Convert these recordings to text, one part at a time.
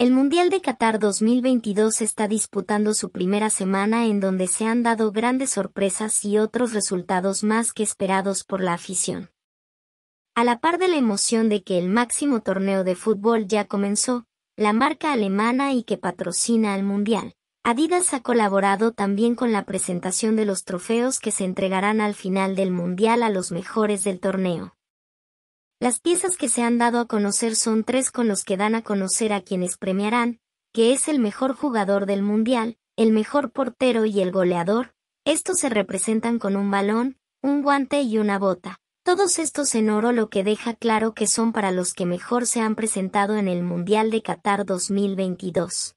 El Mundial de Qatar 2022 está disputando su primera semana en donde se han dado grandes sorpresas y otros resultados más que esperados por la afición. A la par de la emoción de que el máximo torneo de fútbol ya comenzó, la marca alemana y que patrocina al Mundial, Adidas ha colaborado también con la presentación de los trofeos que se entregarán al final del Mundial a los mejores del torneo. Las piezas que se han dado a conocer son tres con los que dan a conocer a quienes premiarán, que es el mejor jugador del Mundial, el mejor portero y el goleador. Estos se representan con un balón, un guante y una bota. Todos estos en oro lo que deja claro que son para los que mejor se han presentado en el Mundial de Qatar 2022.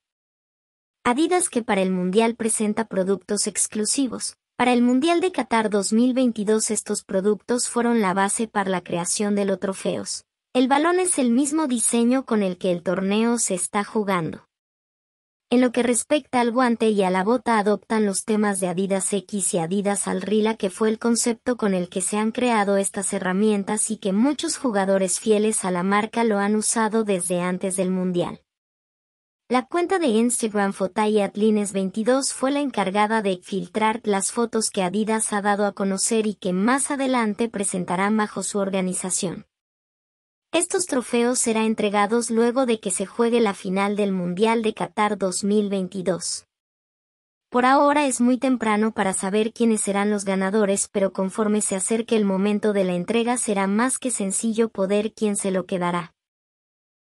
Adidas que para el Mundial presenta productos exclusivos, para el Mundial de Qatar 2022 estos productos fueron la base para la creación de los trofeos. El balón es el mismo diseño con el que el torneo se está jugando. En lo que respecta al guante y a la bota adoptan los temas de Adidas X y Adidas Al Rila que fue el concepto con el que se han creado estas herramientas y que muchos jugadores fieles a la marca lo han usado desde antes del Mundial. La cuenta de Instagram Fotayatlines22 fue la encargada de filtrar las fotos que Adidas ha dado a conocer y que más adelante presentarán bajo su organización. Estos trofeos serán entregados luego de que se juegue la final del Mundial de Qatar 2022. Por ahora es muy temprano para saber quiénes serán los ganadores, pero conforme se acerque el momento de la entrega será más que sencillo poder quién se lo quedará.